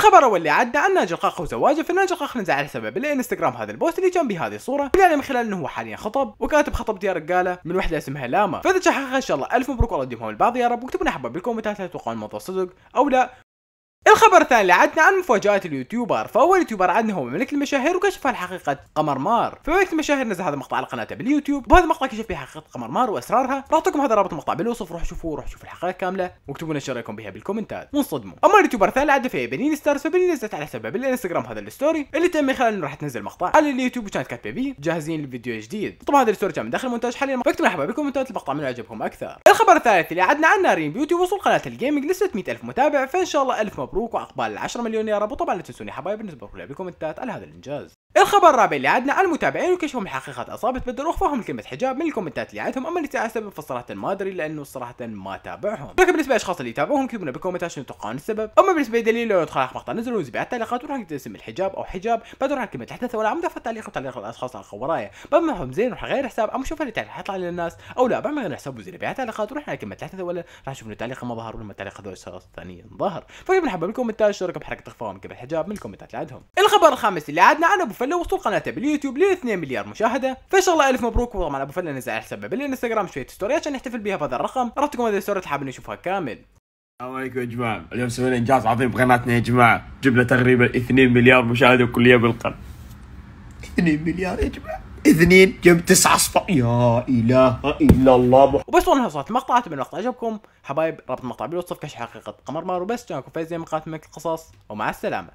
الخبر هو اللي عدى عن ناجي القاخ وزواجه فنان القاق نزل على سبب الانستغرام هذا البوست اللي كان بهذه هذه الصوره بيعلن من خلال انه هو حاليا خطب وكاتب خطبتي يا رجاله من وحده اسمها لاما فاذا تحقق ان شاء الله الف مبروك والله يديمهم البعض يا رب واكتبوا لنا حبه بالكومنتات هل تتوقعون الموضوع صدق او لا الخبر الثاني اللي عدنا عن مفاجآت اليوتيوبر، فأول يوتيوبر عدنا هو ملك المشاهير وكشف عن حقيقة قمر مار، فمملكة المشاهير نزل هذا المقطع على قناته باليوتيوب، وهذا المقطع كشف فيه حقيقة قمر مار وأسرارها، راح أعطيكم هذا رابط المقطع بالوصف روحوا شوفوه روحوا شوفوا الحلقة كاملة واكتبوا لنا ايش رايكم بها بالكومنتات، وانصدموا. أما اليوتيوبر الثاني اللي عدنا فيه بنين ستارز فبنين نزلت على حسابها بالانستغرام هذا الستوري اللي تم من خلاله راح تنزل مقطع على اليوتيوب وكانت كاتبة بيه جاهزين لفيديو جديد، طبعا هذا الستوري كان من داخل المونتاج حاليا فاكتبوا لنا بالكومنتات المقطع من عجبكم أكثر. الخبر الثالث اللي عدنا عن نارين بيوتي وصول قناة الجيمنج ل 600 ألف متابع فإن شاء الله ألف مبروك وعقبال 10 مليون يارب وطبعا لا تنسوني حبايب بالنسبه لكم بالكومنتات على هذا الانجاز الخبر الرابع اللي عندنا المتابعين وكشفهم الحقيقة اصابت بدر وخفاهم كلمة حجاب من الكومنتات اللي عندهم أما اللي السبب فصراحة ما أدري لأنه صراحة ما تابعهم لكن بالنسبة للأشخاص اللي يتابعوهم كتبوا بالكومنتات شنو تتوقعون السبب أما بالنسبة لدليل لو أدخل مقطع نزلوا زي التعليقات وراح نكتب اسم الحجاب أو حجاب بدر راح كلمة الحدث ولا عمود في التعليق وتعليق الأشخاص اللي ورايا بمنهم زين راح غير حساب أما شوف التعليق حيطلع للناس أو لا بعمل غير حساب وزين وزي التعليقات وراح كلمة الحدث ولا راح نشوف التعليق ما ظهر ولا التعليق هذول الأشخاص الثانيين ظهر فكيف نحب بالكومنتات شاركوا بحركة إخفاء من كلمة حجاب من الكومنتات اللي عندهم الخبر الخامس اللي عندنا أنا أبو فلو وصلوا قناته باليوتيوب ل 2 مليار مشاهده فان شاء الله الف مبروك وطبعا ابو فله نزل على حسابه بالانستغرام شويه ستوريات عشان نحتفل بها بهذا الرقم راح تكون هذه الستوريات حابين نشوفها كامل السلام عليكم يا جماعه اليوم سوينا انجاز عظيم بقناتنا يا جماعه جبنا تقريبا 2 مليار مشاهده كليه بالقرن 2 مليار يا جماعه اثنين جنب تسعة اصفار يا اله الا الله مح... وبس وانا وصلت المقطع اتمنى المقطع عجبكم حبايب رابط المقطع بالوصف كشف حقيقة قمر مار وبس كانكم فايزين من قناة القصص ومع السلامة